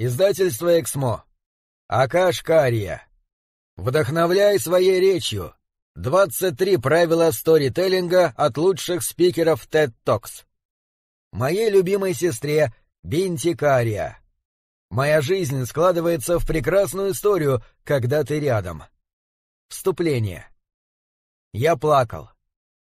Издательство Эксмо. Акаш Кария. Вдохновляй своей речью. 23 правила сторителлинга от лучших спикеров TED Talks. Моей любимой сестре Бинти Кария. Моя жизнь складывается в прекрасную историю, когда ты рядом. Вступление. Я плакал.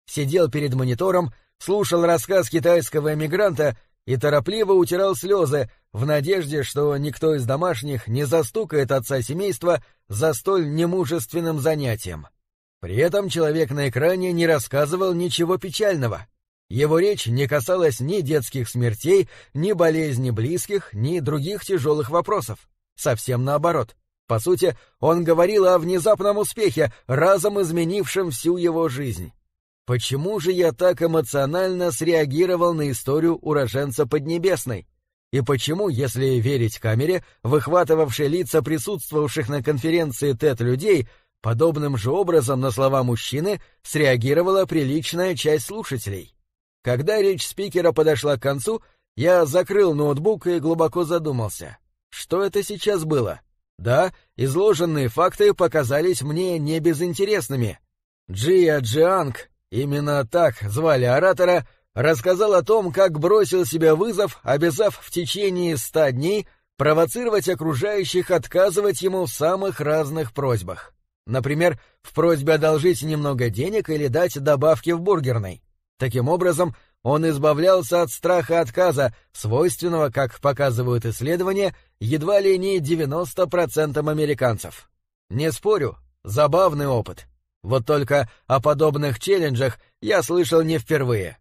Сидел перед монитором, слушал рассказ китайского эмигранта и торопливо утирал слезы в надежде, что никто из домашних не застукает отца семейства за столь немужественным занятием. При этом человек на экране не рассказывал ничего печального. Его речь не касалась ни детских смертей, ни болезни близких, ни других тяжелых вопросов. Совсем наоборот. По сути, он говорил о внезапном успехе, разом изменившем всю его жизнь. Почему же я так эмоционально среагировал на историю уроженца Поднебесной? И почему, если верить камере, выхватывавшей лица присутствовавших на конференции ТЭТ людей, подобным же образом на слова мужчины среагировала приличная часть слушателей? Когда речь спикера подошла к концу, я закрыл ноутбук и глубоко задумался. Что это сейчас было? Да, изложенные факты показались мне небезынтересными. Джия Джианг Именно так звали оратора, рассказал о том, как бросил себе вызов, обязав в течение ста дней провоцировать окружающих отказывать ему в самых разных просьбах. Например, в просьбе одолжить немного денег или дать добавки в бургерной. Таким образом, он избавлялся от страха отказа, свойственного, как показывают исследования, едва ли не 90% американцев. Не спорю, забавный опыт. Вот только о подобных челленджах я слышал не впервые.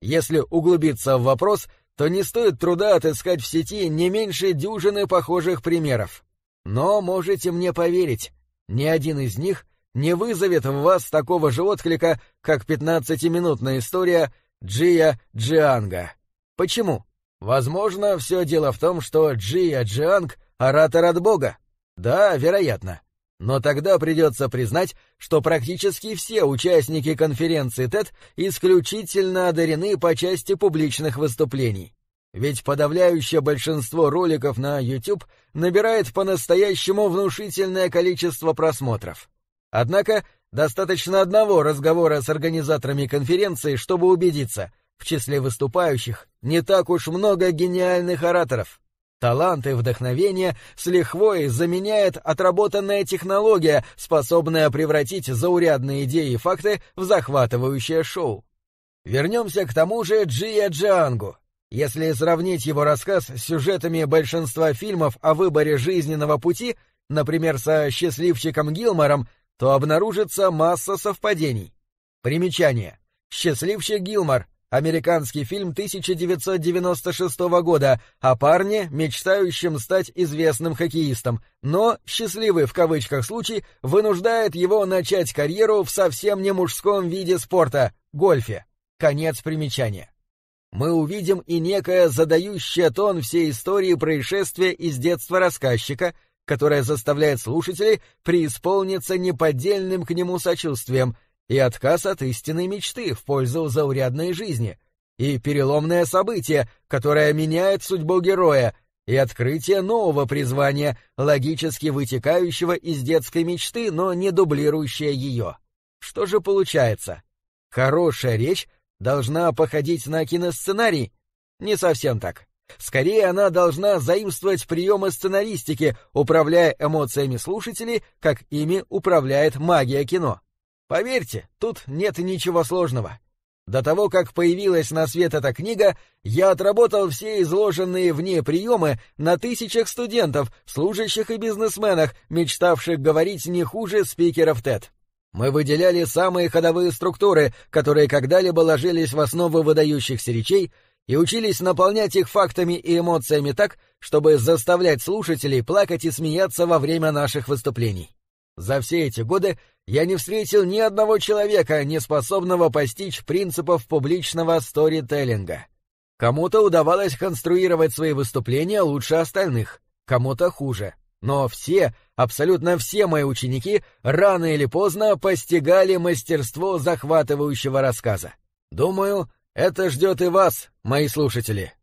Если углубиться в вопрос, то не стоит труда отыскать в сети не меньше дюжины похожих примеров. Но можете мне поверить, ни один из них не вызовет в вас такого же отклика, как 15-минутная история Джия Джианга. Почему? Возможно, все дело в том, что Джия Джианг — оратор от Бога. Да, вероятно. Но тогда придется признать, что практически все участники конференции ТЭД исключительно одарены по части публичных выступлений. Ведь подавляющее большинство роликов на YouTube набирает по-настоящему внушительное количество просмотров. Однако достаточно одного разговора с организаторами конференции, чтобы убедиться, в числе выступающих не так уж много гениальных ораторов. Талант и вдохновение с лихвой заменяет отработанная технология, способная превратить заурядные идеи и факты в захватывающее шоу. Вернемся к тому же Джия Джангу. Если сравнить его рассказ с сюжетами большинства фильмов о выборе жизненного пути, например, со «Счастливчиком Гилмором», то обнаружится масса совпадений. Примечание. «Счастливчик Гилмор» Американский фильм 1996 года о парне, мечтающем стать известным хоккеистом, но «счастливый» в кавычках случай вынуждает его начать карьеру в совсем не мужском виде спорта — гольфе. Конец примечания. Мы увидим и некое задающее тон всей истории происшествия из детства рассказчика, которое заставляет слушателей преисполниться неподдельным к нему сочувствием — и отказ от истинной мечты в пользу заурядной жизни, и переломное событие, которое меняет судьбу героя, и открытие нового призвания, логически вытекающего из детской мечты, но не дублирующее ее. Что же получается? Хорошая речь должна походить на киносценарий? Не совсем так. Скорее, она должна заимствовать приемы сценаристики, управляя эмоциями слушателей, как ими управляет магия кино. Поверьте, тут нет ничего сложного. До того, как появилась на свет эта книга, я отработал все изложенные в ней приемы на тысячах студентов, служащих и бизнесменах, мечтавших говорить не хуже спикеров TED. Мы выделяли самые ходовые структуры, которые когда-либо ложились в основу выдающихся речей, и учились наполнять их фактами и эмоциями так, чтобы заставлять слушателей плакать и смеяться во время наших выступлений. За все эти годы я не встретил ни одного человека, не способного постичь принципов публичного сторителлинга. Кому-то удавалось конструировать свои выступления лучше остальных, кому-то хуже. Но все, абсолютно все мои ученики рано или поздно постигали мастерство захватывающего рассказа. Думаю, это ждет и вас, мои слушатели.